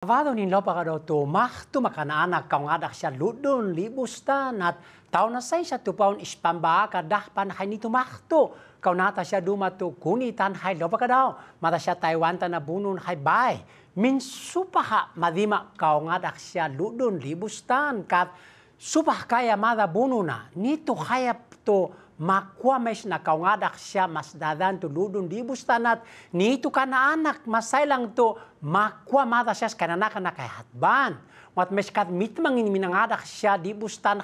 Avado nin lo para to mahtu makana kaung adak siya ludun libustan at tao na say siya tupaon ispamba ka dahpan hay nito mahtu kau nata siya dumatu kuni tan hai lopa daw mata siya Taiwan ta bunun hai bai min supaha madima kaung adak siya ludun libustan kat supah kaya mada bununa nito hayap to mes na kaungadak sya mas dadan to ludun di bustanat ni itu kana anak masailang to makwa mata siya kananaka hat ban wat meskat mangin minang minangadak sya di bustan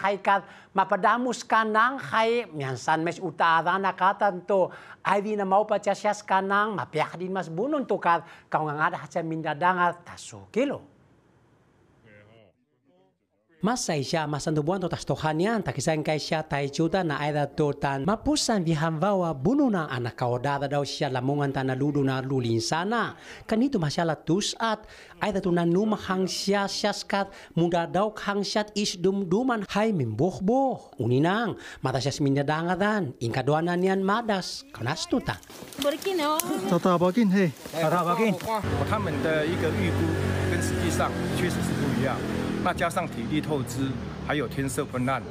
ma padamus kanang hay miansan mes uta na katan to ay di na mau pa siya kanang mapiak din mas bunun to kat kaungadak siya mindadangat tasukilo. kilo Masa isha masando buan kisang kai takisan tai chuta na aida totan mapusan hambawa bununa kaodada dau siya lamungan tana ludu na lulinsana kan itu masyala tusat aida tuna numa skat muda dau hang hangsiat is dumduman boh boh. uninang mata sias minyadangadan doana nian madas kanastuta stuta. Oh. Tata bakin he, Tata bakin 那加上体力透支，还有天色昏暗。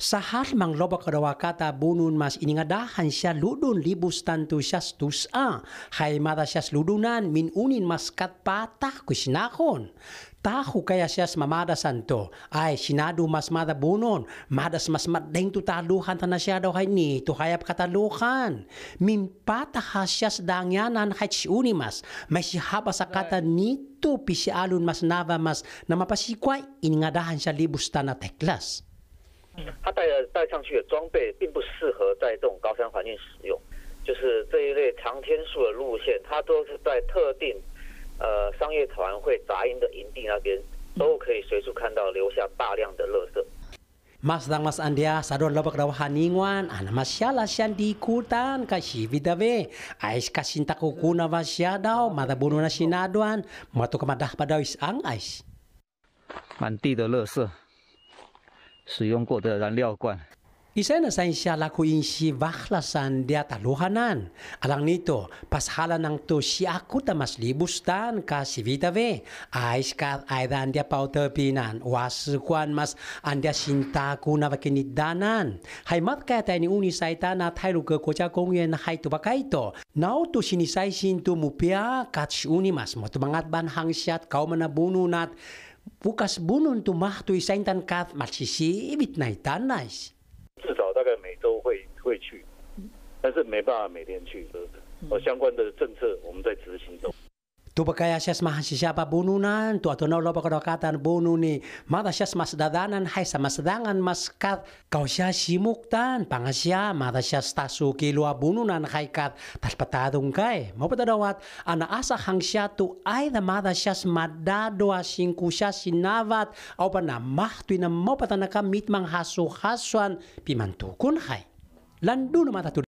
Sa halmang loba kadawakata bunun mas iningadahan siya ludun libus tanto siya stusa. Hay mata siya ludunan minunin mas katpata kusinakon. Tahu kaya siya mamada santo. Ay, sinado mas mada bunon. Madas mas madeng tutaluhan ta na siya daw hay ni. Tuhayap kataluhan. Mimpata ha siya dangyanan hay mas. May sihaba sa kata nito pisialon mas nava mas na mapasikway. Iningadahan siya libus ta na teklas. 他带的带上去的装备并不适合在这种高山环境使用，就是这一类长天数的路线，它都是在特定，呃，商业团会扎营的营地那边，都可以随处看到留下大量的垃圾。m a s d a n masandia sa doon l a b a k l a a haningwan, a n a m a s y a l a s i y a n di kutan kasi v i d a ve a iska s i n t a k u k u n a n a s y a d a o maaa b u n u na si n a d u a n m a w t u k e m a dahpat d is a n g a i s m a n t ice. lese. 使用过的燃料罐。Isa na sa insya lakuin si vaklasan dia taluhanan. Alang nito, pas ng to si ako tamas libustan ka si Vitave. Ais ka aydan dia pauterpinan. Wasukuan mas andia sintaku na bakinidanan. Hay mat kaya tayo ni uni saita na tayo ke kocha kongyen hay to bakaito. Nau to sinisay sinto mupia kat si uni mas motumangat ban hang siat kau manabununat. 不管是不论怎么讲，对生态的卡，马西西会不太 nice。至少大概每周会会去，但是没办法每天去。呃，相关的政策我们在执行中。tu pakai sias mah siapa bununan tu atau nol lopa kedokatan bununi. Mata sias mas dadanan hai sama sedangan mas kat. Kau simuk tan pangasya mata sias tasu kilo bununan hai kat. Tas petadung kai. Mau petadawat ana asa hang tu ai da mata sias madado asingku sias sinavat. Au pana mah ina mau petanaka mitmang hasu hasuan pimantukun hai. landu mata tu